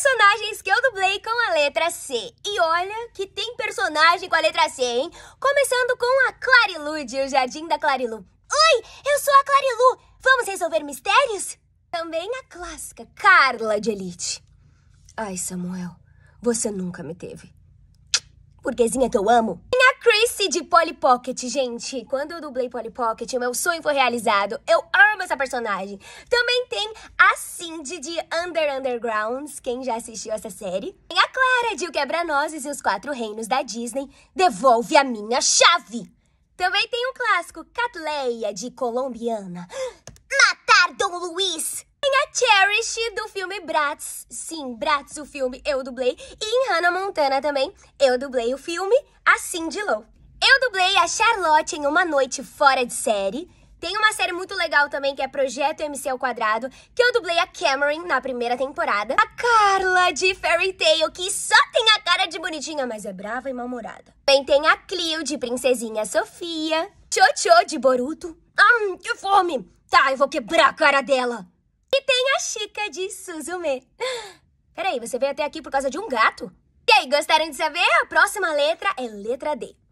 personagens que eu dublei com a letra C. E olha que tem personagem com a letra C, hein? Começando com a Clarilu de O Jardim da Clarilu. Oi, eu sou a Clarilu. Vamos resolver mistérios? Também a clássica Carla de Elite. Ai, Samuel, você nunca me teve. Burguesinha que eu amo de Polly Pocket, gente. Quando eu dublei Polly Pocket, meu sonho foi realizado. Eu amo essa personagem. Também tem a Cindy de Under Undergrounds, quem já assistiu essa série. Tem a Clara de O Quebra-Nozes e os Quatro Reinos da Disney. Devolve a minha chave! Também tem o clássico, Catleia, de Colombiana. Matar Dom Luiz! Tem a Cherish do filme Bratz. Sim, Bratz, o filme eu dublei. E em Hannah Montana também, eu dublei o filme A Cindy Lowe. Eu dublei a Charlotte em Uma Noite Fora de Série. Tem uma série muito legal também que é Projeto MC ao Quadrado, que eu dublei a Cameron na primeira temporada. A Carla de Fairy Tail, que só tem a cara de bonitinha, mas é brava e mal-humorada. Também tem a Clio de Princesinha Sofia. Chocho de Boruto. Ah, que fome! Tá, eu vou quebrar a cara dela. E tem a Chica de Suzume. Peraí, você veio até aqui por causa de um gato? E aí, gostaram de saber? A próxima letra é letra D.